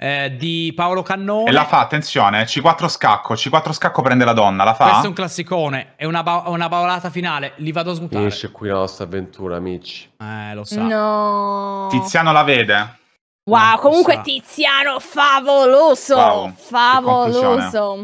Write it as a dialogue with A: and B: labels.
A: eh, di Paolo Cannone. E la
B: fa, attenzione, eh, C4 scacco, C4 scacco prende la donna, la fa.
A: Questo è un classicone, è una, ba- una paolata finale, li vado a smutare.
C: Finisce qui la nostra avventura, amici.
D: Eh, lo
A: so.
E: No.
D: Tiziano la vede.
F: Wow, comunque
E: Tiziano
F: favoloso, wow, favoloso.